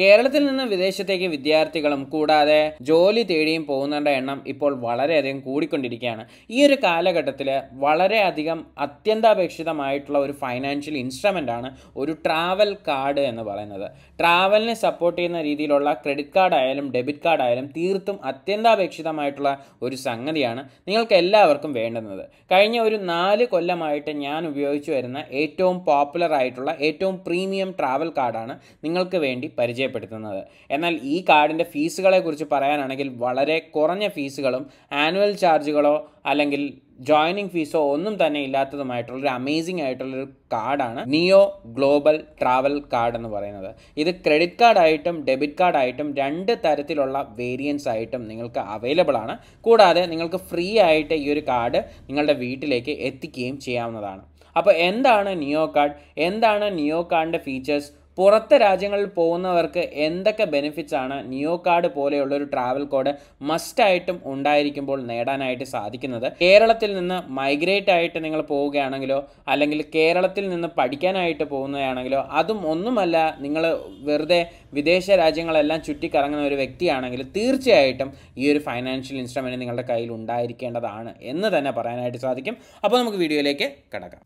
കേരളത്തിൽ നിന്ന് വിദേശത്തേക്ക് വിദ്യാർത്ഥികളും കൂടാതെ ജോലി തേടിയും പോകുന്നവരുടെ എണ്ണം ഇപ്പോൾ വളരെയധികം കൂടിക്കൊണ്ടിരിക്കുകയാണ് ഈ ഒരു കാലഘട്ടത്തിൽ വളരെയധികം അത്യന്താപേക്ഷിതമായിട്ടുള്ള ഒരു ഫൈനാൻഷ്യൽ ആണ് ഒരു ട്രാവൽ കാർഡ് എന്ന് പറയുന്നത് ട്രാവലിനെ സപ്പോർട്ട് ചെയ്യുന്ന രീതിയിലുള്ള ക്രെഡിറ്റ് കാർഡ് ആയാലും ഡെബിറ്റ് കാർഡ് ആയാലും തീർത്തും അത്യന്താപേക്ഷിതമായിട്ടുള്ള ഒരു സംഗതിയാണ് നിങ്ങൾക്ക് എല്ലാവർക്കും വേണ്ടുന്നത് കഴിഞ്ഞ ഒരു നാല് കൊല്ലമായിട്ട് ഞാൻ ഉപയോഗിച്ചു വരുന്ന ഏറ്റവും പോപ്പുലർ ആയിട്ടുള്ള ഏറ്റവും പ്രീമിയം ട്രാവൽ കാർഡാണ് നിങ്ങൾക്ക് വേണ്ടി പരിചയം പരിചയപ്പെടുത്തുന്നത് എന്നാൽ ഈ കാർഡിൻ്റെ ഫീസുകളെക്കുറിച്ച് പറയാനാണെങ്കിൽ വളരെ കുറഞ്ഞ ഫീസുകളും ആനുവൽ ചാർജുകളോ അല്ലെങ്കിൽ ജോയിനിങ് ഫീസോ ഒന്നും തന്നെ ഇല്ലാത്തതുമായിട്ടുള്ളൊരു അമേസിംഗ് ആയിട്ടുള്ളൊരു കാർഡാണ് നിയോ ഗ്ലോബൽ ട്രാവൽ കാർഡ് എന്ന് പറയുന്നത് ഇത് ക്രെഡിറ്റ് കാർഡായിട്ടും ഡെബിറ്റ് കാർഡായിട്ടും രണ്ട് തരത്തിലുള്ള വേരിയൻസ് ആയിട്ടും നിങ്ങൾക്ക് അവൈലബിൾ ആണ് കൂടാതെ നിങ്ങൾക്ക് ഫ്രീ ആയിട്ട് ഈ ഒരു കാർഡ് നിങ്ങളുടെ വീട്ടിലേക്ക് എത്തിക്കുകയും ചെയ്യാവുന്നതാണ് അപ്പോൾ എന്താണ് നിയോ കാർഡ് എന്താണ് നിയോ കാർഡിൻ്റെ ഫീച്ചേഴ്സ് പുറത്തെ രാജ്യങ്ങളിൽ പോകുന്നവർക്ക് എന്തൊക്കെ ബെനിഫിറ്റ്സ് ആണ് നിയോ കാർഡ് പോലെയുള്ള ഒരു ട്രാവൽ കോഡ് മസ്റ്റായിട്ടും ഉണ്ടായിരിക്കുമ്പോൾ നേടാനായിട്ട് സാധിക്കുന്നത് കേരളത്തിൽ നിന്ന് മൈഗ്രേറ്റ് ആയിട്ട് നിങ്ങൾ പോവുകയാണെങ്കിലോ അല്ലെങ്കിൽ കേരളത്തിൽ നിന്ന് പഠിക്കാനായിട്ട് പോകുന്നതാണെങ്കിലോ അതും ഒന്നുമല്ല നിങ്ങൾ വെറുതെ വിദേശ രാജ്യങ്ങളെല്ലാം ചുറ്റിക്കറങ്ങുന്ന ഒരു വ്യക്തിയാണെങ്കിൽ തീർച്ചയായിട്ടും ഈ ഒരു ഫൈനാൻഷ്യൽ ഇൻസ്ട്രുമെൻറ്റ് നിങ്ങളുടെ കയ്യിൽ ഉണ്ടായിരിക്കേണ്ടതാണ് എന്ന് തന്നെ പറയാനായിട്ട് സാധിക്കും അപ്പോൾ നമുക്ക് വീഡിയോയിലേക്ക് കിടക്കാം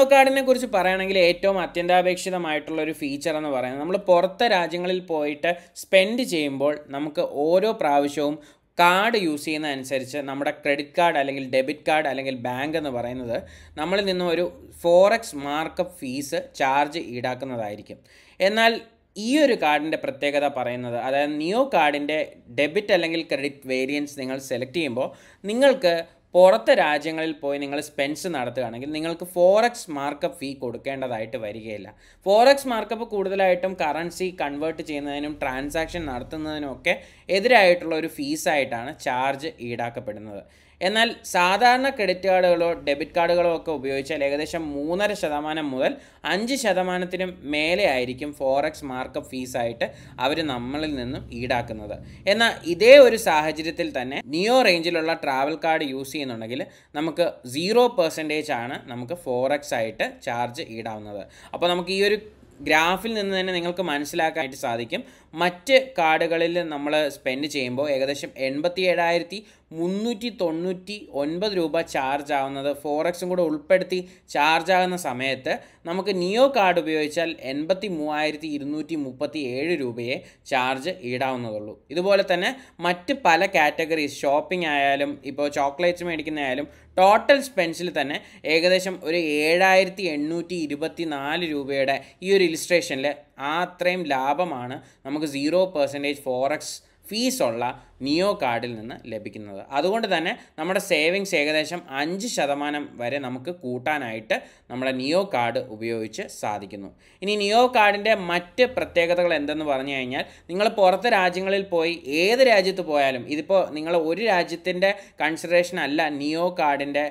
ഫോട്ടോ കാർഡിനെ കുറിച്ച് പറയുകയാണെങ്കിൽ ഏറ്റവും അത്യന്താപേക്ഷിതമായിട്ടുള്ള ഒരു ഫീച്ചർ എന്ന് പറയുന്നത് നമ്മൾ പുറത്തെ രാജ്യങ്ങളിൽ പോയിട്ട് സ്പെൻഡ് ചെയ്യുമ്പോൾ നമുക്ക് ഓരോ പ്രാവശ്യവും കാർഡ് യൂസ് ചെയ്യുന്ന അനുസരിച്ച് നമ്മുടെ ക്രെഡിറ്റ് കാർഡ് അല്ലെങ്കിൽ ഡെബിറ്റ് കാർഡ് അല്ലെങ്കിൽ ബാങ്ക് എന്ന് പറയുന്നത് നമ്മളിൽ നിന്നും ഒരു ഫോറക്സ് മാർക്കപ്പ് ഫീസ് ചാർജ് ഈടാക്കുന്നതായിരിക്കും എന്നാൽ ഈ ഒരു കാർഡിൻ്റെ പ്രത്യേകത പറയുന്നത് അതായത് നിയോ കാർഡിൻ്റെ ഡെബിറ്റ് അല്ലെങ്കിൽ ക്രെഡിറ്റ് വേരിയൻസ് നിങ്ങൾ സെലക്ട് ചെയ്യുമ്പോൾ നിങ്ങൾക്ക് പുറത്തെ രാജ്യങ്ങളിൽ പോയി നിങ്ങൾ സ്പെൻസ് നടത്തുകയാണെങ്കിൽ നിങ്ങൾക്ക് ഫോറക്സ് മാർക്കപ്പ് ഫീ കൊടുക്കേണ്ടതായിട്ട് വരികയില്ല ഫോറക്സ് മാർക്കപ്പ് കൂടുതലായിട്ടും കറൻസി കൺവേർട്ട് ചെയ്യുന്നതിനും ട്രാൻസാക്ഷൻ നടത്തുന്നതിനും ഒക്കെ എതിരായിട്ടുള്ള ഒരു ഫീസായിട്ടാണ് ചാർജ് ഈടാക്കപ്പെടുന്നത് എന്നാൽ സാധാരണ ക്രെഡിറ്റ് കാർഡുകളോ ഡെബിറ്റ് കാർഡുകളോ ഒക്കെ ഉപയോഗിച്ചാൽ ഏകദേശം മൂന്നര ശതമാനം മുതൽ അഞ്ച് ശതമാനത്തിനും മേലെ ആയിരിക്കും ഫോറക്സ് മാർക്കപ്പ് ഫീസായിട്ട് അവർ നമ്മളിൽ നിന്നും ഈടാക്കുന്നത് എന്നാൽ ഇതേ ഒരു സാഹചര്യത്തിൽ തന്നെ നിയോ റേഞ്ചിലുള്ള ട്രാവൽ കാർഡ് യൂസ് ചെയ്യുന്നുണ്ടെങ്കിൽ നമുക്ക് സീറോ പെർസെൻറ്റേജ് ആണ് നമുക്ക് ഫോറക്സ് ആയിട്ട് ചാർജ് ഈടാവുന്നത് അപ്പോൾ നമുക്ക് ഈ ഒരു ഗ്രാഫിൽ നിന്ന് തന്നെ നിങ്ങൾക്ക് മനസ്സിലാക്കാനായിട്ട് സാധിക്കും മറ്റ് കാർഡുകളിൽ നമ്മൾ സ്പെൻഡ് ചെയ്യുമ്പോൾ ഏകദേശം എൺപത്തി ഏഴായിരത്തി മുന്നൂറ്റി തൊണ്ണൂറ്റി ഒൻപത് രൂപ ചാർജ് ആവുന്നത് ഫോറക്സും കൂടെ ഉൾപ്പെടുത്തി ചാർജ് ആകുന്ന സമയത്ത് നമുക്ക് നിയോ കാർഡ് ഉപയോഗിച്ചാൽ എൺപത്തി മൂവായിരത്തി ഇരുന്നൂറ്റി മുപ്പത്തി ഏഴ് രൂപയെ ചാർജ് ഈടാവുന്നതുള്ളൂ ഇതുപോലെ തന്നെ മറ്റ് പല കാറ്റഗറീസ് ഷോപ്പിംഗ് ആയാലും ഇപ്പോൾ ചോക്ലേറ്റ്സ് മേടിക്കുന്ന ആയാലും ടോട്ടൽ സ്പെൻസിൽ തന്നെ ഏകദേശം ഒരു ഏഴായിരത്തി എണ്ണൂറ്റി ഇരുപത്തി നാല് രൂപയുടെ ഈ ഒരു ഇലിസ്ട്രേഷനിൽ ആ അത്രയും ലാഭമാണ് നമുക്ക് സീറോ പെർസെൻറ്റേജ് ഫോറക്സ് ഫീസുള്ള നിയോ കാർഡിൽ നിന്ന് ലഭിക്കുന്നത് അതുകൊണ്ട് തന്നെ നമ്മുടെ സേവിങ്സ് ഏകദേശം അഞ്ച് ശതമാനം വരെ നമുക്ക് കൂട്ടാനായിട്ട് നമ്മുടെ നിയോ കാർഡ് ഉപയോഗിച്ച് സാധിക്കുന്നു ഇനി നിയോ കാർഡിൻ്റെ മറ്റ് പ്രത്യേകതകൾ എന്തെന്ന് പറഞ്ഞു കഴിഞ്ഞാൽ നിങ്ങൾ പുറത്ത് രാജ്യങ്ങളിൽ പോയി ഏത് രാജ്യത്ത് പോയാലും ഇതിപ്പോൾ നിങ്ങൾ ഒരു രാജ്യത്തിൻ്റെ കൺസിഡറേഷൻ അല്ല നിയോ കാർഡിൻ്റെ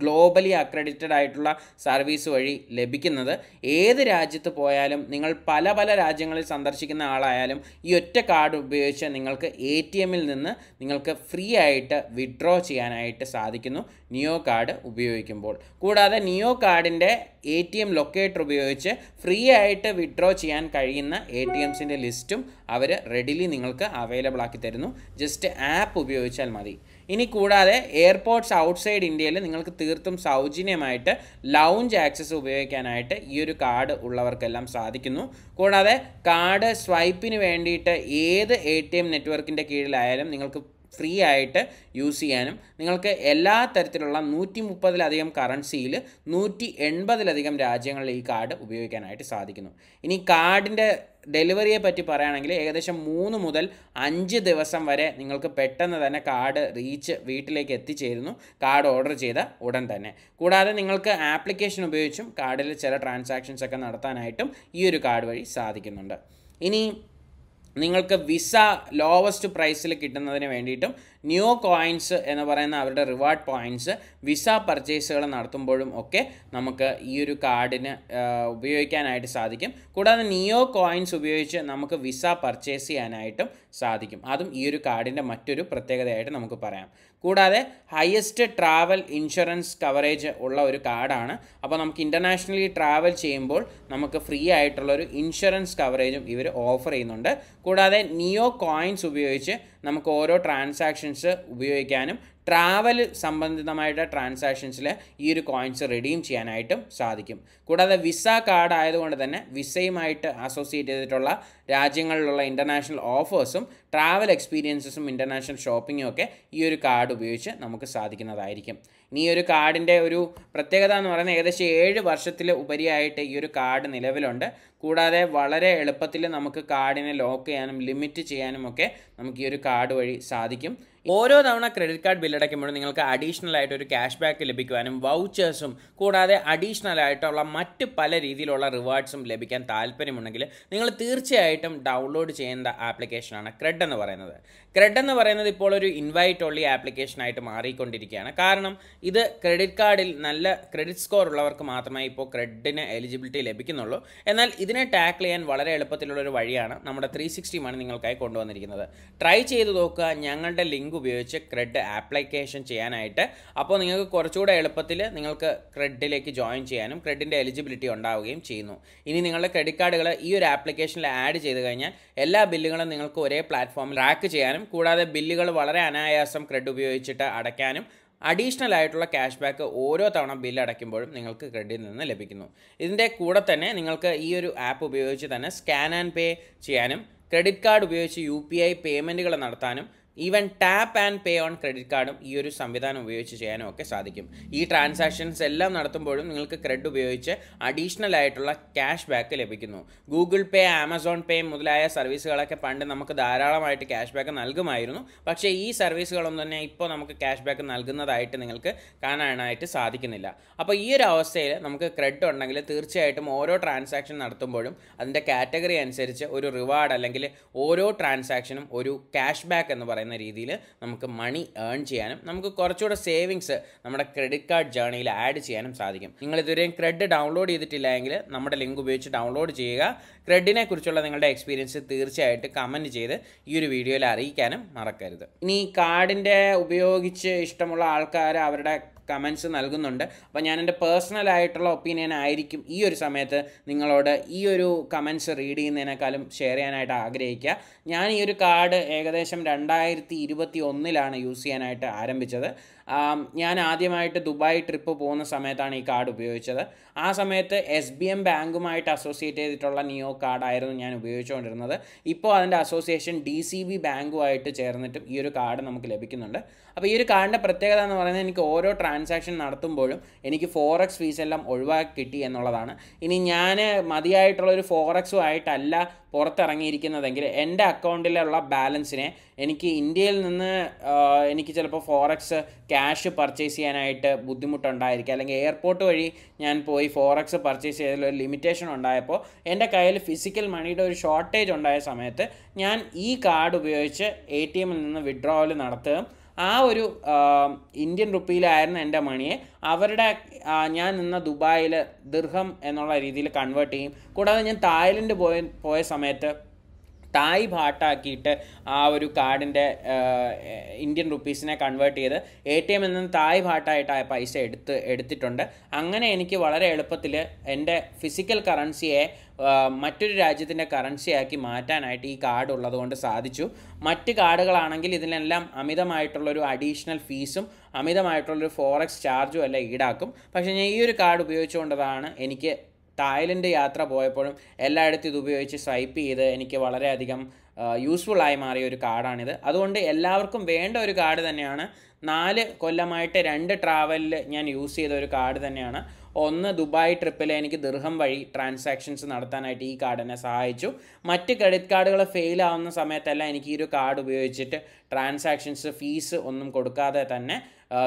ഗ്ലോബലി അക്രഡിറ്റഡ് ആയിട്ടുള്ള സർവീസ് വഴി ലഭിക്കുന്നത് ഏത് രാജ്യത്ത് പോയാലും നിങ്ങൾ പല പല രാജ്യങ്ങളിൽ സന്ദർശിക്കുന്ന ആളായാലും ഈ ഒറ്റ കാർഡ് ഉപയോഗിച്ച് നിങ്ങൾക്ക് എ ടി എമ്മിൽ നിന്ന് നിങ്ങൾക്ക് ഫ്രീ ആയിട്ട് വിഡ്രോ ചെയ്യാനായിട്ട് സാധിക്കുന്നു നിയോ കാർഡ് ഉപയോഗിക്കുമ്പോൾ കൂടാതെ നിയോ കാർഡിൻ്റെ എ ടി എം ലൊക്കേറ്റർ ഉപയോഗിച്ച് ഫ്രീ ആയിട്ട് വിഡ്രോ ചെയ്യാൻ കഴിയുന്ന എ ടി എംസിൻ്റെ ലിസ്റ്റും അവർ റെഡിലി നിങ്ങൾക്ക് അവൈലബിൾ ആക്കി തരുന്നു ജസ്റ്റ് ആപ്പ് ഉപയോഗിച്ചാൽ മതി ഇനി കൂടാതെ എയർപോർട്ട്സ് ഔട്ട്സൈഡ് ഇന്ത്യയിൽ നിങ്ങൾക്ക് തീർത്തും സൗജന്യമായിട്ട് ലൗഞ്ച് ആക്സസ് ഉപയോഗിക്കാനായിട്ട് ഈ ഒരു കാർഡ് ഉള്ളവർക്കെല്ലാം സാധിക്കുന്നു കൂടാതെ കാർഡ് സ്വൈപ്പിന് വേണ്ടിയിട്ട് ഏത് എ ടി എം നെറ്റ്വർക്കിൻ്റെ കീഴിലായാലും നിങ്ങൾക്ക് ഫ്രീ ആയിട്ട് യൂസ് ചെയ്യാനും നിങ്ങൾക്ക് എല്ലാ തരത്തിലുള്ള നൂറ്റി മുപ്പതിലധികം കറൻസിയിൽ നൂറ്റി എൺപതിലധികം രാജ്യങ്ങളിൽ ഈ കാർഡ് ഉപയോഗിക്കാനായിട്ട് സാധിക്കുന്നു ഇനി കാർഡിൻ്റെ ഡെലിവറിയെ പറ്റി പറയുകയാണെങ്കിൽ ഏകദേശം മൂന്ന് മുതൽ അഞ്ച് ദിവസം വരെ നിങ്ങൾക്ക് പെട്ടെന്ന് തന്നെ കാർഡ് റീച്ച് വീട്ടിലേക്ക് എത്തിച്ചേരുന്നു കാർഡ് ഓർഡർ ചെയ്ത ഉടൻ തന്നെ കൂടാതെ നിങ്ങൾക്ക് ആപ്ലിക്കേഷൻ ഉപയോഗിച്ചും കാർഡിൽ ചില ട്രാൻസാക്ഷൻസ് ഒക്കെ നടത്താനായിട്ടും ഈ ഒരു കാർഡ് വഴി സാധിക്കുന്നുണ്ട് ഇനി നിങ്ങൾക്ക് വിസ ലോവസ്റ്റ് പ്രൈസിൽ കിട്ടുന്നതിന് വേണ്ടിയിട്ടും ന്യൂ കോയിൻസ് എന്ന് പറയുന്ന അവരുടെ റിവാർഡ് പോയിൻറ്റ്സ് വിസ പർച്ചേസുകൾ നടത്തുമ്പോഴും ഒക്കെ നമുക്ക് ഈ ഒരു കാർഡിന് ഉപയോഗിക്കാനായിട്ട് സാധിക്കും കൂടാതെ നിയോ കോയിൻസ് ഉപയോഗിച്ച് നമുക്ക് വിസ പർച്ചേസ് ചെയ്യാനായിട്ടും സാധിക്കും അതും ഈ ഒരു കാർഡിൻ്റെ മറ്റൊരു പ്രത്യേകതയായിട്ട് നമുക്ക് പറയാം കൂടാതെ ഹയസ്റ്റ് ട്രാവൽ ഇൻഷുറൻസ് കവറേജ് ഉള്ള ഒരു കാർഡാണ് അപ്പോൾ നമുക്ക് ഇൻ്റർനാഷണലി ട്രാവൽ ചെയ്യുമ്പോൾ നമുക്ക് ഫ്രീ ആയിട്ടുള്ള ഒരു ഇൻഷുറൻസ് കവറേജും ഇവർ ഓഫർ ചെയ്യുന്നുണ്ട് കൂടാതെ നിയോ കോയിൻസ് ഉപയോഗിച്ച് നമുക്ക് ഓരോ ട്രാൻസാക്ഷൻസ് ഉപയോഗിക്കാനും ട്രാവൽ സംബന്ധിതമായിട്ട് ട്രാൻസാക്ഷൻസിൽ ഈ ഒരു കോയിൻസ് റിഡീം ചെയ്യാനായിട്ടും സാധിക്കും കൂടാതെ വിസ കാർഡ് ആയതുകൊണ്ട് തന്നെ വിസയുമായിട്ട് അസോസിയേറ്റ് ചെയ്തിട്ടുള്ള രാജ്യങ്ങളിലുള്ള ഇൻ്റർനാഷണൽ ഓഫേഴ്സും ട്രാവൽ എക്സ്പീരിയൻസസും ഇൻ്റർനാഷണൽ ഷോപ്പിങ്ങും ഒക്കെ ഈ ഒരു കാർഡ് ഉപയോഗിച്ച് നമുക്ക് സാധിക്കുന്നതായിരിക്കും ഇനി ഈ ഒരു കാർഡിൻ്റെ ഒരു പ്രത്യേകത എന്ന് പറയുന്നത് ഏകദേശം ഏഴ് വർഷത്തിൽ ഉപരിയായിട്ട് ഈ ഒരു കാർഡ് നിലവിലുണ്ട് കൂടാതെ വളരെ എളുപ്പത്തിൽ നമുക്ക് കാർഡിനെ ലോക്ക് ചെയ്യാനും ലിമിറ്റ് ചെയ്യാനും ഒക്കെ നമുക്ക് ഈ ഒരു കാർഡ് വഴി സാധിക്കും ഓരോ തവണ ക്രെഡിറ്റ് കാർഡ് ബില്ലടയ്ക്കുമ്പോഴും നിങ്ങൾക്ക് അഡീഷണൽ ആയിട്ട് ഒരു ക്യാഷ് ബാക്ക് ലഭിക്കുവാനും വൗച്ചേഴ്സും കൂടാതെ അഡീഷണൽ ആയിട്ടുള്ള മറ്റ് പല രീതിയിലുള്ള റിവാർഡ്സും ലഭിക്കാൻ താല്പര്യമുണ്ടെങ്കിൽ നിങ്ങൾ തീർച്ചയായിട്ടും ഡൗൺലോഡ് ചെയ്യേണ്ട ആപ്ലിക്കേഷനാണ് ക്രെഡ് എന്ന് പറയുന്നത് ക്രെഡ് എന്ന് പറയുന്നത് ഇപ്പോൾ ഒരു ഇൻവൈറ്റ് ഉള്ള ആപ്ലിക്കേഷനായിട്ട് മാറിക്കൊണ്ടിരിക്കുകയാണ് കാരണം ഇത് ക്രെഡിറ്റ് കാർഡിൽ നല്ല ക്രെഡിറ്റ് സ്കോർ ഉള്ളവർക്ക് മാത്രമേ ഇപ്പോൾ ക്രെഡിന് എലിജിബിലിറ്റി ലഭിക്കുന്നുള്ളൂ എന്നാൽ ഇതിനെ ടാക്കിൾ ചെയ്യാൻ വളരെ എളുപ്പത്തിലുള്ള ഒരു വഴിയാണ് നമ്മുടെ ത്രീ സിക്സ്റ്റി മണി നിങ്ങൾക്കായി കൊണ്ടുവന്നിരിക്കുന്നത് ട്രൈ ചെയ്ത് നോക്കുക ഞങ്ങളുടെ ലിങ്ക് ലിങ്ക് ഉപയോഗിച്ച് ക്രെഡ് ആപ്ലിക്കേഷൻ ചെയ്യാനായിട്ട് അപ്പോൾ നിങ്ങൾക്ക് കുറച്ചുകൂടെ എളുപ്പത്തിൽ നിങ്ങൾക്ക് ക്രെഡിലേക്ക് ജോയിൻ ചെയ്യാനും ക്രെഡിൻ്റെ എലിജിബിലിറ്റി ഉണ്ടാവുകയും ചെയ്യുന്നു ഇനി നിങ്ങളുടെ ക്രെഡിറ്റ് കാർഡുകൾ ഈ ഒരു ആപ്ലിക്കേഷനിൽ ആഡ് ചെയ്ത് കഴിഞ്ഞാൽ എല്ലാ ബില്ലുകളും നിങ്ങൾക്ക് ഒരേ പ്ലാറ്റ്ഫോമിൽ ട്രാക്ക് ചെയ്യാനും കൂടാതെ ബില്ലുകൾ വളരെ അനായാസം ക്രെഡ് ഉപയോഗിച്ചിട്ട് അടയ്ക്കാനും അഡീഷണൽ ആയിട്ടുള്ള ക്യാഷ് ബാക്ക് ഓരോ തവണ ബില്ല് അടയ്ക്കുമ്പോഴും നിങ്ങൾക്ക് ക്രെഡിറ്റിൽ നിന്ന് ലഭിക്കുന്നു ഇതിൻ്റെ കൂടെ തന്നെ നിങ്ങൾക്ക് ഈ ഒരു ആപ്പ് ഉപയോഗിച്ച് തന്നെ സ്കാൻ ആൻഡ് പേ ചെയ്യാനും ക്രെഡിറ്റ് കാർഡ് ഉപയോഗിച്ച് യു പി ഐ പേയ്മെൻറ്റുകൾ നടത്താനും even tap and pay on credit കാർഡും ഈ ഒരു സംവിധാനം ഉപയോഗിച്ച് ചെയ്യാനും ഒക്കെ സാധിക്കും ഈ ട്രാൻസാക്ഷൻസ് എല്ലാം നടത്തുമ്പോഴും നിങ്ങൾക്ക് ക്രെഡിറ്റ് ഉപയോഗിച്ച് അഡീഷണൽ ആയിട്ടുള്ള ക്യാഷ് ബാക്ക് ലഭിക്കുന്നു ഗൂഗിൾ പേ ആമസോൺ പേ മുതലായ സർവീസുകളൊക്കെ പണ്ട് നമുക്ക് ധാരാളമായിട്ട് ക്യാഷ് ബാക്ക് നൽകുമായിരുന്നു പക്ഷേ ഈ സർവീസുകളൊന്നും തന്നെ ഇപ്പോൾ നമുക്ക് ക്യാഷ് ബാക്ക് നൽകുന്നതായിട്ട് നിങ്ങൾക്ക് കാണാനായിട്ട് സാധിക്കുന്നില്ല അപ്പോൾ ഈ ഒരു അവസ്ഥയിൽ നമുക്ക് ക്രെഡിറ്റ് ഉണ്ടെങ്കിൽ തീർച്ചയായിട്ടും ഓരോ ട്രാൻസാക്ഷൻ നടത്തുമ്പോഴും അതിൻ്റെ കാറ്റഗറി അനുസരിച്ച് ഒരു റിവാർഡ് അല്ലെങ്കിൽ ഓരോ ട്രാൻസാക്ഷനും ഒരു ക്യാഷ് ബാക്ക് എന്ന് പറയുന്നത് പറയുന്ന രീതിയിൽ നമുക്ക് മണി ഏൺ ചെയ്യാനും നമുക്ക് കുറച്ചുകൂടെ സേവിങ്സ് നമ്മുടെ ക്രെഡിറ്റ് കാർഡ് ജേണിയിൽ ആഡ് ചെയ്യാനും സാധിക്കും നിങ്ങൾ ഇതുവരെയും ക്രെഡ് ഡൗൺലോഡ് ചെയ്തിട്ടില്ലെങ്കിൽ നമ്മുടെ ലിങ്ക് ഉപയോഗിച്ച് ഡൗൺലോഡ് ചെയ്യുക ക്രെഡിനെ കുറിച്ചുള്ള നിങ്ങളുടെ എക്സ്പീരിയൻസ് തീർച്ചയായിട്ട് കമൻറ്റ് ചെയ്ത് ഈ ഒരു വീഡിയോയിൽ അറിയിക്കാനും മറക്കരുത് ഇനി കാർഡിൻ്റെ ഉപയോഗിച്ച് ഇഷ്ടമുള്ള ആൾക്കാർ അവരുടെ കമൻസ് നൽകുന്നുണ്ട് അപ്പോൾ ഞാൻ എൻ്റെ പേഴ്സണൽ ആയിട്ടുള്ള ഒപ്പീനിയൻ ആയിരിക്കും ഈ ഒരു സമയത്ത് നിങ്ങളോട് ഈ ഒരു കമൻസ് റീഡ് ചെയ്യുന്നതിനേക്കാളും ഷെയർ ചെയ്യാനായിട്ട് ആഗ്രഹിക്കുക ഞാൻ ഈ ഒരു കാർഡ് ഏകദേശം രണ്ടായിരത്തി ഇരുപത്തി ഒന്നിലാണ് യൂസ് ചെയ്യാനായിട്ട് ആരംഭിച്ചത് ഞാൻ ആദ്യമായിട്ട് ദുബായ് ട്രിപ്പ് പോകുന്ന സമയത്താണ് ഈ കാർഡ് ഉപയോഗിച്ചത് ആ സമയത്ത് എസ് ബി എം ബാങ്കുമായിട്ട് അസോസിയേറ്റ് ചെയ്തിട്ടുള്ള നിയോ കാർഡായിരുന്നു ഞാൻ ഉപയോഗിച്ചുകൊണ്ടിരുന്നത് ഇപ്പോൾ അതിൻ്റെ അസോസിയേഷൻ ഡി സി ബി ബാങ്കുമായിട്ട് ചേർന്നിട്ടും ഈ ഒരു കാർഡ് നമുക്ക് ലഭിക്കുന്നുണ്ട് അപ്പോൾ ഈ ഒരു കാർഡിൻ്റെ പ്രത്യേകത എന്ന് പറയുന്നത് എനിക്ക് ഓരോ ട്രാൻസാക്ഷൻ നടത്തുമ്പോഴും എനിക്ക് ഫോറക്സ് ഫീസ് എല്ലാം ഒഴിവാക്കി കിട്ടി എന്നുള്ളതാണ് ഇനി ഞാൻ മതിയായിട്ടുള്ള ഒരു ഫോറക്സും ആയിട്ടല്ല പുറത്തിറങ്ങിയിരിക്കുന്നതെങ്കിൽ എൻ്റെ അക്കൗണ്ടിലുള്ള ബാലൻസിനെ എനിക്ക് ഇന്ത്യയിൽ നിന്ന് എനിക്ക് ചിലപ്പോൾ ഫോറക്സ് ക്യാഷ് പർച്ചേസ് ചെയ്യാനായിട്ട് ബുദ്ധിമുട്ടുണ്ടായിരിക്കും അല്ലെങ്കിൽ എയർപോർട്ട് വഴി ഞാൻ പോയി ഫോറക്സ് പർച്ചേസ് ചെയ്തതിലൊരു ലിമിറ്റേഷൻ ഉണ്ടായപ്പോൾ എൻ്റെ കയ്യിൽ ഫിസിക്കൽ മണിയുടെ ഒരു ഷോർട്ടേജ് ഉണ്ടായ സമയത്ത് ഞാൻ ഈ കാർഡ് ഉപയോഗിച്ച് എ ടി എമ്മിൽ നിന്ന് വിഡ്രോവൽ നടത്തുകയും ആ ഒരു ഇന്ത്യൻ റുപ്പിയിലായിരുന്നു എൻ്റെ മണിയെ അവരുടെ ഞാൻ നിന്ന ദുബായിൽ ദിർഹം എന്നുള്ള രീതിയിൽ കൺവേർട്ട് ചെയ്യും കൂടാതെ ഞാൻ തായ്ലൻഡ് പോയ പോയ സമയത്ത് തായ് ഭാട്ടാക്കിയിട്ട് ആ ഒരു കാർഡിൻ്റെ ഇന്ത്യൻ റുപ്പീസിനെ കൺവേർട്ട് ചെയ്ത് എ ടി എമ്മിൽ നിന്ന് തായ് ഭാട്ടായിട്ട് ആ പൈസ എടുത്ത് എടുത്തിട്ടുണ്ട് അങ്ങനെ എനിക്ക് വളരെ എളുപ്പത്തിൽ എൻ്റെ ഫിസിക്കൽ കറൻസിയെ മറ്റൊരു രാജ്യത്തിൻ്റെ കറൻസിയാക്കി മാറ്റാനായിട്ട് ഈ കാർഡ് ഉള്ളതുകൊണ്ട് സാധിച്ചു മറ്റ് കാർഡുകളാണെങ്കിൽ ഇതിനെല്ലാം അമിതമായിട്ടുള്ളൊരു അഡീഷണൽ ഫീസും അമിതമായിട്ടുള്ളൊരു ഫോറക്സ് ചാർജും എല്ലാം ഈടാക്കും പക്ഷേ ഞാൻ ഈ ഒരു കാർഡ് ഉപയോഗിച്ചുകൊണ്ടതാണ് എനിക്ക് തായ്ലൻഡ് യാത്ര പോയപ്പോഴും എല്ലായിടത്തും ഇത് ഉപയോഗിച്ച് സ്വൈപ്പ് ചെയ്ത് എനിക്ക് വളരെയധികം യൂസ്ഫുൾ ആയി മാറിയ ഒരു കാർഡാണിത് അതുകൊണ്ട് എല്ലാവർക്കും വേണ്ട ഒരു കാർഡ് തന്നെയാണ് നാല് കൊല്ലമായിട്ട് രണ്ട് ട്രാവലിൽ ഞാൻ യൂസ് ചെയ്ത ഒരു കാർഡ് തന്നെയാണ് ഒന്ന് ദുബായ് ട്രിപ്പിൽ എനിക്ക് ദീർഘം വഴി ട്രാൻസാക്ഷൻസ് നടത്താനായിട്ട് ഈ കാർഡ് എന്നെ സഹായിച്ചു മറ്റ് ക്രെഡിറ്റ് കാർഡുകൾ ഫെയിൽ ആവുന്ന സമയത്തെല്ലാം എനിക്ക് ഈ ഒരു കാർഡ് ഉപയോഗിച്ചിട്ട് ട്രാൻസാക്ഷൻസ് ഫീസ് ഒന്നും കൊടുക്കാതെ തന്നെ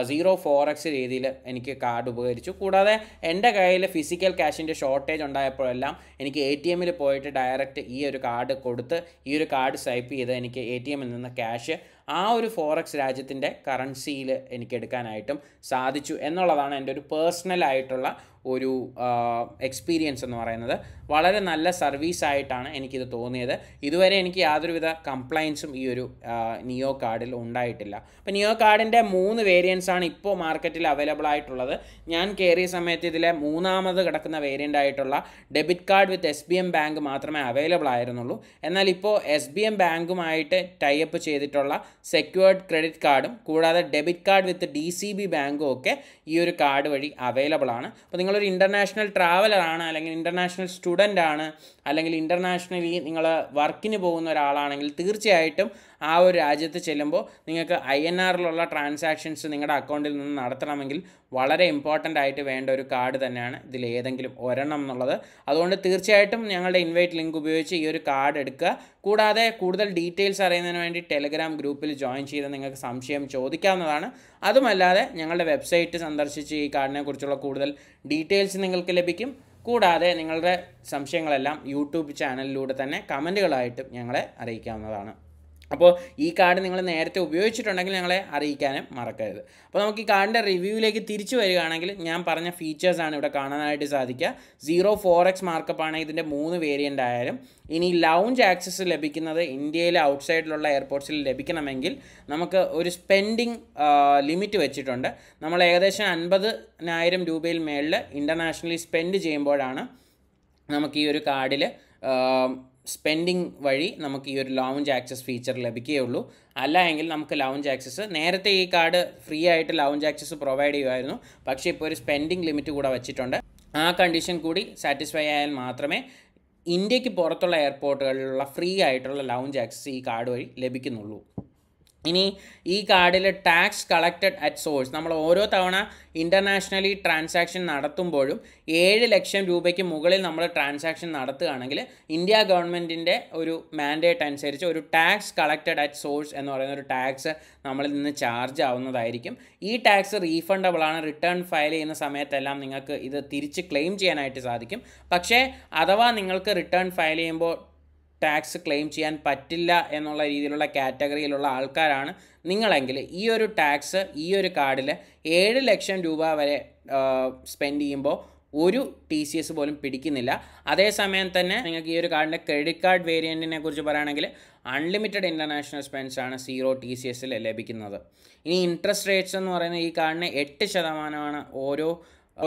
സീറോ ഫോർ എക്സ് രീതിയിൽ എനിക്ക് കാർഡ് ഉപകരിച്ചു കൂടാതെ എൻ്റെ കയ്യിൽ ഫിസിക്കൽ ക്യാഷിൻ്റെ ഷോർട്ടേജ് ഉണ്ടായപ്പോഴെല്ലാം എനിക്ക് എ ടി എമ്മിൽ പോയിട്ട് ഡയറക്റ്റ് ഈ ഒരു കാർഡ് കൊടുത്ത് ഈ ഒരു കാർഡ് സ്വൈപ്പ് ചെയ്ത് എനിക്ക് എ ടി എമ്മിൽ നിന്ന് ക്യാഷ് ആ ഒരു ഫോറക്സ് രാജ്യത്തിൻ്റെ കറൻസിയിൽ എനിക്ക് എടുക്കാനായിട്ടും സാധിച്ചു എന്നുള്ളതാണ് എൻ്റെ ഒരു പേഴ്സണൽ ആയിട്ടുള്ള ഒരു എക്സ്പീരിയൻസ് എന്ന് പറയുന്നത് വളരെ നല്ല സർവീസ് ആയിട്ടാണ് എനിക്കിത് തോന്നിയത് ഇതുവരെ എനിക്ക് യാതൊരുവിധ കംപ്ലൈൻസും ഈ ഒരു നിയോ കാർഡിൽ ഉണ്ടായിട്ടില്ല അപ്പോൾ നിയോ കാർഡിൻ്റെ മൂന്ന് വേരിയൻസ് ആണ് ഇപ്പോൾ മാർക്കറ്റിൽ അവൈലബിൾ ആയിട്ടുള്ളത് ഞാൻ കയറിയ സമയത്ത് ഇതിലെ മൂന്നാമത് കിടക്കുന്ന വേരിയൻ്റ് ആയിട്ടുള്ള debit card with S B M bank മാത്രമേ അവൈലബിൾ ആയിരുന്നുള്ളൂ എന്നാൽ ഇപ്പോൾ എസ് ബി എം ബാങ്കുമായിട്ട് ടൈപ്പ് ചെയ്തിട്ടുള്ള സെക്യൂർഡ് ക്രെഡിറ്റ് കാർഡും കൂടാതെ debit card with D C B ബാങ്കും ഒക്കെ ഈ ഒരു കാർഡ് വഴി അവൈലബിൾ ആണ് അപ്പോൾ നിങ്ങൾ നമ്മളൊരു ഇൻ്റർനാഷണൽ ട്രാവലറാണ് അല്ലെങ്കിൽ ഇൻ്റർനാഷണൽ സ്റ്റുഡൻ്റ് ആണ് അല്ലെങ്കിൽ ഇൻ്റർനാഷണലി നിങ്ങൾ വർക്കിന് പോകുന്ന ഒരാളാണെങ്കിൽ തീർച്ചയായിട്ടും ആ ഒരു രാജ്യത്ത് ചെല്ലുമ്പോൾ നിങ്ങൾക്ക് ഐ എൻ ആറിലുള്ള ട്രാൻസാക്ഷൻസ് നിങ്ങളുടെ അക്കൗണ്ടിൽ നിന്ന് നടത്തണമെങ്കിൽ വളരെ ഇമ്പോർട്ടൻ്റ് ആയിട്ട് വേണ്ട ഒരു കാർഡ് തന്നെയാണ് ഇതിൽ ഏതെങ്കിലും ഒരെണ്ണം എന്നുള്ളത് അതുകൊണ്ട് തീർച്ചയായിട്ടും ഞങ്ങളുടെ ഇൻവൈറ്റ് ലിങ്ക് ഉപയോഗിച്ച് ഈ ഒരു കാർഡ് എടുക്കുക കൂടാതെ കൂടുതൽ ഡീറ്റെയിൽസ് അറിയുന്നതിന് വേണ്ടി ടെലഗ്രാം ഗ്രൂപ്പിൽ ജോയിൻ ചെയ്ത് നിങ്ങൾക്ക് സംശയം ചോദിക്കാവുന്നതാണ് അതുമല്ലാതെ ഞങ്ങളുടെ വെബ്സൈറ്റ് സന്ദർശിച്ച് ഈ കാർഡിനെക്കുറിച്ചുള്ള കൂടുതൽ ഡീറ്റെയിൽസ് നിങ്ങൾക്ക് ലഭിക്കും കൂടാതെ നിങ്ങളുടെ സംശയങ്ങളെല്ലാം യൂട്യൂബ് ചാനലിലൂടെ തന്നെ കമൻറ്റുകളായിട്ടും ഞങ്ങളെ അറിയിക്കാവുന്നതാണ് അപ്പോൾ ഈ കാർഡ് നിങ്ങൾ നേരത്തെ ഉപയോഗിച്ചിട്ടുണ്ടെങ്കിൽ ഞങ്ങളെ അറിയിക്കാനും മറക്കരുത് അപ്പോൾ നമുക്ക് ഈ കാർഡിൻ്റെ റിവ്യൂവിലേക്ക് തിരിച്ചു വരികയാണെങ്കിൽ ഞാൻ പറഞ്ഞ ഫീച്ചേഴ്സാണ് ഇവിടെ കാണാനായിട്ട് സാധിക്കുക സീറോ ഫോർ എക്സ് മാർക്കപ്പ് ആണ് ഇതിൻ്റെ മൂന്ന് വേരിയൻ്റ് ആയാലും ഇനി ലൗഞ്ച് ആക്സസ് ലഭിക്കുന്നത് ഇന്ത്യയിലെ ഔട്ട്സൈഡിലുള്ള എയർപോർട്ട്സിൽ ലഭിക്കണമെങ്കിൽ നമുക്ക് ഒരു സ്പെൻഡിങ് ലിമിറ്റ് വെച്ചിട്ടുണ്ട് നമ്മൾ ഏകദേശം അൻപതിനായിരം രൂപയിൽ മേളിൽ ഇൻ്റർനാഷണലി സ്പെൻഡ് ചെയ്യുമ്പോഴാണ് നമുക്ക് ഈ ഒരു കാർഡിൽ സ്പെൻഡിങ് വഴി നമുക്ക് ഈ ഒരു ലോഞ്ച് ആക്സസ് ഫീച്ചർ ലഭിക്കുകയുള്ളൂ അല്ല എങ്കിൽ നമുക്ക് ലോഞ്ച് ആക്സസ് നേരത്തെ ഈ കാർഡ് ഫ്രീ ആയിട്ട് ലോഞ്ച് ആക്സസ് പ്രൊവൈഡ് ചെയ്യുമായിരുന്നു പക്ഷേ ഇപ്പോൾ ഒരു സ്പെൻഡിങ് ലിമിറ്റ് കൂടെ വെച്ചിട്ടുണ്ട് ആ കണ്ടീഷൻ കൂടി സാറ്റിസ്ഫൈ ആയാൽ മാത്രമേ ഇന്ത്യക്ക് പുറത്തുള്ള എയർപോർട്ടുകളിലുള്ള ഫ്രീ ആയിട്ടുള്ള ലൗഞ്ച് ആക്സസ് ഈ കാർഡ് വഴി ലഭിക്കുന്നുള്ളൂ ഇനി ഈ കാർഡിൽ ടാക്സ് കളക്റ്റഡ് അറ്റ് സോഴ്സ് നമ്മൾ ഓരോ തവണ ഇൻ്റർനാഷണലി ട്രാൻസാക്ഷൻ നടത്തുമ്പോഴും ഏഴ് ലക്ഷം രൂപയ്ക്ക് മുകളിൽ നമ്മൾ ട്രാൻസാക്ഷൻ നടത്തുകയാണെങ്കിൽ ഇന്ത്യ ഗവൺമെൻറ്റിൻ്റെ ഒരു മാൻഡേറ്റ് അനുസരിച്ച് ഒരു ടാക്സ് കളക്റ്റഡ് അറ്റ് സോഴ്സ് എന്ന് പറയുന്ന ഒരു ടാക്സ് നമ്മളിൽ നിന്ന് ചാർജ് ആവുന്നതായിരിക്കും ഈ ടാക്സ് റീഫണ്ടബിൾ ആണ് റിട്ടേൺ ഫയൽ ചെയ്യുന്ന സമയത്തെല്ലാം നിങ്ങൾക്ക് ഇത് തിരിച്ച് ക്ലെയിം ചെയ്യാനായിട്ട് സാധിക്കും പക്ഷേ അഥവാ നിങ്ങൾക്ക് റിട്ടേൺ ഫയൽ ചെയ്യുമ്പോൾ ടാക്സ് ക്ലെയിം ചെയ്യാൻ പറ്റില്ല എന്നുള്ള രീതിയിലുള്ള കാറ്റഗറിയിലുള്ള ആൾക്കാരാണ് നിങ്ങളെങ്കിൽ ഈ ഒരു ടാക്സ് ഈ ഒരു കാർഡിൽ ഏഴ് ലക്ഷം രൂപ വരെ സ്പെൻഡ് ചെയ്യുമ്പോൾ ഒരു ടി സി എസ് പോലും പിടിക്കുന്നില്ല അതേസമയം തന്നെ നിങ്ങൾക്ക് ഈ ഒരു കാർഡിൻ്റെ ക്രെഡിറ്റ് കാർഡ് വേരിയൻറ്റിനെ കുറിച്ച് പറയുകയാണെങ്കിൽ അൺലിമിറ്റഡ് ഇൻ്റർനാഷണൽ സ്പെൻസ് ആണ് സീറോ ടി സി എസ്സിൽ ലഭിക്കുന്നത് ഇനി ഇൻട്രസ്റ്റ് റേറ്റ്സ് എന്ന് പറയുന്നത് ഈ കാർഡിന് എട്ട് ശതമാനമാണ് ഓരോ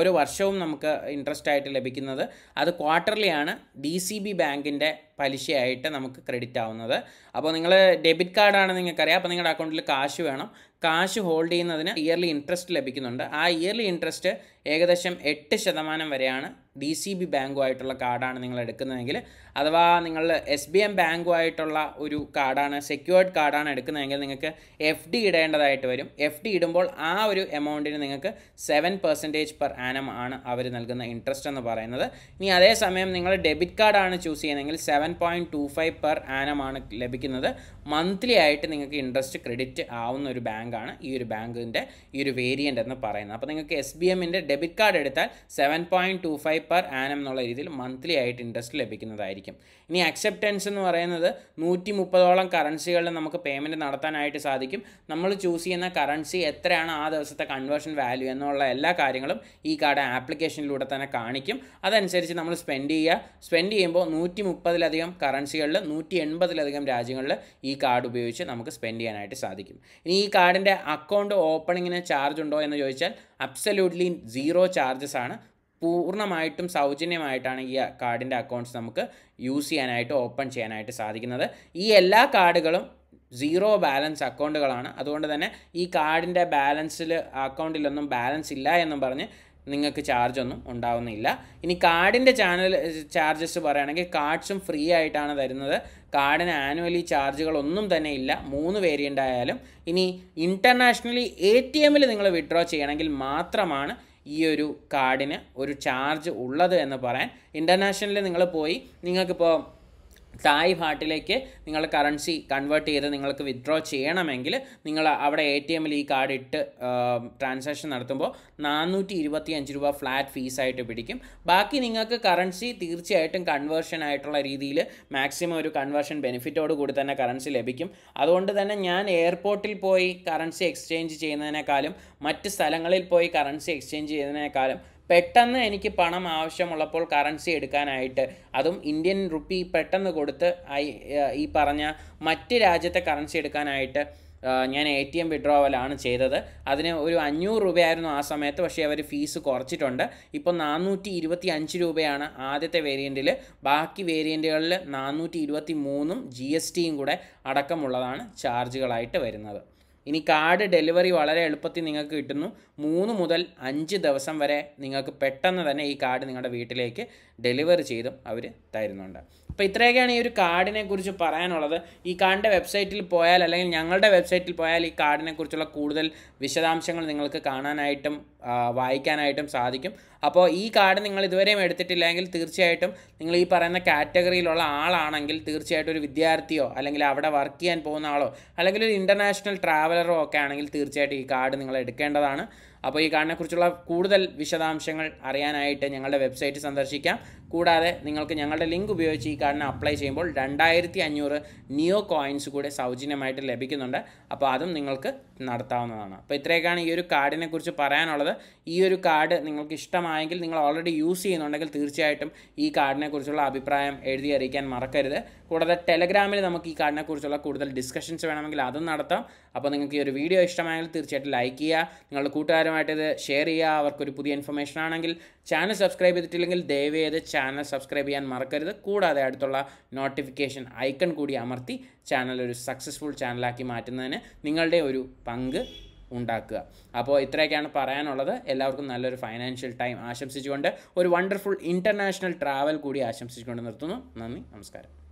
ഒരു വർഷവും നമുക്ക് ഇൻട്രസ്റ്റ് ആയിട്ട് ലഭിക്കുന്നത് അത് ക്വാർട്ടർലിയാണ് ഡി സി ബി ബാങ്കിൻ്റെ പലിശയായിട്ട് നമുക്ക് ക്രെഡിറ്റ് ആവുന്നത് അപ്പോൾ നിങ്ങൾ ഡെബിറ്റ് കാർഡാണ് നിങ്ങൾക്കറിയാം അപ്പോൾ നിങ്ങളുടെ അക്കൗണ്ടിൽ കാശ് വേണം കാശ് ഹോൾഡ് ചെയ്യുന്നതിന് ഇയർലി ഇൻട്രസ്റ്റ് ലഭിക്കുന്നുണ്ട് ആ ഇയർലി ഇൻട്രസ്റ്റ് ഏകദേശം എട്ട് ശതമാനം വരെയാണ് ഡി സി ബി ബാങ്കുമായിട്ടുള്ള കാർഡാണ് നിങ്ങൾ എടുക്കുന്നതെങ്കിൽ അഥവാ നിങ്ങൾ എസ് ബി എം ബാങ്കുമായിട്ടുള്ള ഒരു കാർഡാണ് സെക്യൂർഡ് കാർഡാണ് എടുക്കുന്നതെങ്കിൽ നിങ്ങൾക്ക് എഫ് ഡി ഇടേണ്ടതായിട്ട് വരും എഫ് ഡി ഇടുമ്പോൾ ആ ഒരു എമൗണ്ടിന് നിങ്ങൾക്ക് സെവൻ പെർസെൻറ്റേജ് പെർ ആനം ആണ് അവർ നൽകുന്ന ഇൻട്രസ്റ്റ് എന്ന് പറയുന്നത് ഇനി അതേസമയം നിങ്ങൾ ഡെബിറ്റ് കാർഡാണ് ചൂസ് ചെയ്യുന്നതെങ്കിൽ seven point two five per ആനമാണ് ലഭിക്കുന്നത് മന്ത്ലി ആയിട്ട് നിങ്ങൾക്ക് ഇൻട്രസ്റ്റ് ക്രെഡിറ്റ് ആവുന്ന ഒരു ബാങ്കാണ് ഈ ഒരു ബാങ്കിൻ്റെ ഈ ഒരു വേരിയൻ്റ് എന്ന് പറയുന്നത് അപ്പോൾ നിങ്ങൾക്ക് എസ് ബി എമ്മിൻ്റെ ഡെബിറ്റ് കാർഡ് എടുത്താൽ seven point two five per annum എന്നുള്ള രീതിയിൽ മന്ത്ലി ആയിട്ട് ഇൻട്രസ്റ്റ് ലഭിക്കുന്നതായിരിക്കും ഇനി അക്സെപ്റ്റൻസ് എന്ന് പറയുന്നത് നൂറ്റി മുപ്പതോളം കറൻസികളിൽ നമുക്ക് പേയ്മെൻറ്റ് നടത്താനായിട്ട് സാധിക്കും നമ്മൾ ചൂസ് ചെയ്യുന്ന കറൻസി എത്രയാണ് ആ ദിവസത്തെ കൺവേർഷൻ വാല്യൂ എന്നുള്ള എല്ലാ കാര്യങ്ങളും ഈ കാർഡ് ആപ്ലിക്കേഷനിലൂടെ തന്നെ കാണിക്കും അതനുസരിച്ച് നമ്മൾ സ്പെൻഡ് ചെയ്യുക സ്പെൻഡ് ചെയ്യുമ്പോൾ നൂറ്റി മുപ്പതിലധികം കറൻസികളിൽ നൂറ്റി എൺപതിലധികം രാജ്യങ്ങളിൽ ഈ കാർഡ് ഉപയോഗിച്ച് നമുക്ക് സ്പെൻഡ് ചെയ്യാനായിട്ട് സാധിക്കും ഇനി ഈ കാർഡിൻ്റെ അക്കൗണ്ട് ഓപ്പണിങ്ങിന് ചാർജ് ഉണ്ടോ എന്ന് ചോദിച്ചാൽ അബ്സല്യൂട്ട്ലി സീറോ ചാർജസ് ആണ് പൂർണ്ണമായിട്ടും സൗജന്യമായിട്ടാണ് ഈ കാർഡിൻ്റെ അക്കൗണ്ട്സ് നമുക്ക് യൂസ് ചെയ്യാനായിട്ട് ഓപ്പൺ ചെയ്യാനായിട്ട് സാധിക്കുന്നത് ഈ എല്ലാ കാർഡുകളും സീറോ ബാലൻസ് അക്കൗണ്ടുകളാണ് അതുകൊണ്ട് തന്നെ ഈ കാർഡിൻ്റെ ബാലൻസിൽ അക്കൗണ്ടിലൊന്നും ബാലൻസ് ഇല്ല എന്നും പറഞ്ഞ് നിങ്ങൾക്ക് ചാർജ് ഒന്നും ഉണ്ടാവുന്നില്ല ഇനി കാർഡിൻ്റെ ചാനൽ ചാർജസ് പറയുകയാണെങ്കിൽ കാർഡ്സും ഫ്രീ ആയിട്ടാണ് തരുന്നത് കാർഡിന് ആനുവലി ചാർജുകളൊന്നും തന്നെ ഇല്ല മൂന്ന് വേരിയൻ്റ് ആയാലും ഇനി ഇൻ്റർനാഷണലി എ ടി എമ്മിൽ നിങ്ങൾ വിഡ്രോ ചെയ്യണമെങ്കിൽ മാത്രമാണ് ഈ ഒരു കാർഡിന് ഒരു ചാർജ് ഉള്ളത് എന്ന് പറയാൻ ഇൻ്റർനാഷണലിൽ നിങ്ങൾ പോയി നിങ്ങൾക്കിപ്പോൾ തായ് ഭാട്ടിലേക്ക് നിങ്ങൾ കറൻസി കൺവേർട്ട് ചെയ്ത് നിങ്ങൾക്ക് വിത്ഡ്രോ ചെയ്യണമെങ്കിൽ നിങ്ങൾ അവിടെ എ ടി എമ്മിൽ ഈ കാർഡ് ഇട്ട് ട്രാൻസാക്ഷൻ നടത്തുമ്പോൾ നാനൂറ്റി ഇരുപത്തി അഞ്ച് രൂപ ഫ്ലാറ്റ് ഫീസായിട്ട് പിടിക്കും ബാക്കി നിങ്ങൾക്ക് കറൻസി തീർച്ചയായിട്ടും കൺവേർഷൻ ആയിട്ടുള്ള രീതിയിൽ മാക്സിമം ഒരു കൺവേർഷൻ ബെനിഫിറ്റോട് കൂടി തന്നെ കറൻസി ലഭിക്കും അതുകൊണ്ട് തന്നെ ഞാൻ എയർപോർട്ടിൽ പോയി കറൻസി എക്സ്ചേഞ്ച് ചെയ്യുന്നതിനേക്കാളും മറ്റ് സ്ഥലങ്ങളിൽ പോയി കറൻസി എക്സ്ചേഞ്ച് ചെയ്യുന്നതിനേക്കാളും പെട്ടെന്ന് എനിക്ക് പണം ആവശ്യമുള്ളപ്പോൾ കറൻസി എടുക്കാനായിട്ട് അതും ഇന്ത്യൻ റുപ്പി പെട്ടെന്ന് കൊടുത്ത് ഈ പറഞ്ഞ മറ്റ് രാജ്യത്തെ കറൻസി എടുക്കാനായിട്ട് ഞാൻ എ ടി എം വിഡ്രോവലാണ് ചെയ്തത് അതിന് ഒരു അഞ്ഞൂറ് രൂപയായിരുന്നു ആ സമയത്ത് പക്ഷേ അവർ ഫീസ് കുറച്ചിട്ടുണ്ട് ഇപ്പോൾ നാനൂറ്റി ഇരുപത്തി അഞ്ച് രൂപയാണ് ആദ്യത്തെ വേരിയൻറ്റിൽ ബാക്കി വേരിയൻറ്റുകളിൽ നാനൂറ്റി ഇരുപത്തി മൂന്നും ജി എസ് ടിയും കൂടെ അടക്കമുള്ളതാണ് ചാർജുകളായിട്ട് വരുന്നത് ഇനി കാർഡ് ഡെലിവറി വളരെ എളുപ്പത്തിൽ നിങ്ങൾക്ക് കിട്ടുന്നു മൂന്ന് മുതൽ അഞ്ച് ദിവസം വരെ നിങ്ങൾക്ക് പെട്ടെന്ന് തന്നെ ഈ കാർഡ് നിങ്ങളുടെ വീട്ടിലേക്ക് ഡെലിവറി ചെയ്തും അവർ തരുന്നുണ്ട് അപ്പോൾ ഇത്രയൊക്കെയാണ് ഈ ഒരു കാർഡിനെ കുറിച്ച് പറയാനുള്ളത് ഈ കാർഡിൻ്റെ വെബ്സൈറ്റിൽ പോയാൽ അല്ലെങ്കിൽ ഞങ്ങളുടെ വെബ്സൈറ്റിൽ പോയാൽ ഈ കാർഡിനെ കുറിച്ചുള്ള കൂടുതൽ വിശദാംശങ്ങൾ നിങ്ങൾക്ക് കാണാനായിട്ടും വായിക്കാനായിട്ടും സാധിക്കും അപ്പോൾ ഈ കാർഡ് നിങ്ങൾ ഇതുവരെയും എടുത്തിട്ടില്ലെങ്കിൽ തീർച്ചയായിട്ടും നിങ്ങൾ ഈ പറയുന്ന കാറ്റഗറിയിലുള്ള ആളാണെങ്കിൽ തീർച്ചയായിട്ടും ഒരു വിദ്യാർത്ഥിയോ അല്ലെങ്കിൽ അവിടെ വർക്ക് ചെയ്യാൻ പോകുന്ന ആളോ അല്ലെങ്കിൽ ഒരു ഇൻ്റർനാഷണൽ ട്രാവലറോ ഒക്കെ ആണെങ്കിൽ തീർച്ചയായിട്ടും ഈ കാർഡ് നിങ്ങൾ എടുക്കേണ്ടതാണ് അപ്പോൾ ഈ കാർഡിനെക്കുറിച്ചുള്ള കൂടുതൽ വിശദാംശങ്ങൾ അറിയാനായിട്ട് ഞങ്ങളുടെ വെബ്സൈറ്റ് സന്ദർശിക്കാം കൂടാതെ നിങ്ങൾക്ക് ഞങ്ങളുടെ ലിങ്ക് ഉപയോഗിച്ച് ഈ കാർഡിന് അപ്ലൈ ചെയ്യുമ്പോൾ രണ്ടായിരത്തി അഞ്ഞൂറ് നിയോ കോയിൻസ് കൂടെ സൗജന്യമായിട്ട് ലഭിക്കുന്നുണ്ട് അപ്പോൾ അതും നിങ്ങൾക്ക് നടത്താവുന്നതാണ് അപ്പോൾ ഇത്രയൊക്കെയാണ് ഈ ഒരു കാർഡിനെ കുറിച്ച് പറയാനുള്ളത് ഈ ഒരു കാർഡ് നിങ്ങൾക്ക് ഇഷ്ടമായെങ്കിൽ നിങ്ങൾ ഓൾറെഡി യൂസ് ചെയ്യുന്നുണ്ടെങ്കിൽ തീർച്ചയായിട്ടും ഈ കാർഡിനെ കുറിച്ചുള്ള അഭിപ്രായം എഴുതി അറിയിക്കാൻ മറക്കരുത് കൂടാതെ ടെലഗ്രാമിൽ നമുക്ക് ഈ കാർഡിനെ കുറിച്ചുള്ള കൂടുതൽ ഡിസ്കഷൻസ് വേണമെങ്കിൽ അതും നടത്താം അപ്പോൾ നിങ്ങൾക്ക് ഈ ഒരു വീഡിയോ ഇഷ്ടമായെങ്കിൽ തീർച്ചയായിട്ടും ലൈക്ക് ചെയ്യുക നിങ്ങളുടെ കൂട്ടുകാരുമായിട്ട് ഇത് ഷെയർ ചെയ്യുക അവർക്കൊരു പുതിയ ഇൻഫർമേഷൻ ആണെങ്കിൽ ചാനൽ സബ്സ്ക്രൈബ് ചെയ്തിട്ടില്ലെങ്കിൽ ദയവ് ചാനൽ ചാനൽ സബ്സ്ക്രൈബ് ചെയ്യാൻ മറക്കരുത് കൂടാതെ അടുത്തുള്ള നോട്ടിഫിക്കേഷൻ ഐക്കൺ കൂടി അമർത്തി ചാനൽ ഒരു സക്സസ്ഫുൾ ചാനലാക്കി മാറ്റുന്നതിന് നിങ്ങളുടെ ഒരു പങ്ക് ഉണ്ടാക്കുക അപ്പോൾ ഇത്രയൊക്കെയാണ് പറയാനുള്ളത് എല്ലാവർക്കും നല്ലൊരു ഫൈനാൻഷ്യൽ ടൈം ആശംസിച്ചുകൊണ്ട് ഒരു വണ്ടർഫുൾ ഇൻ്റർനാഷണൽ ട്രാവൽ കൂടി ആശംസിച്ചുകൊണ്ട് നിർത്തുന്നു നന്ദി നമസ്കാരം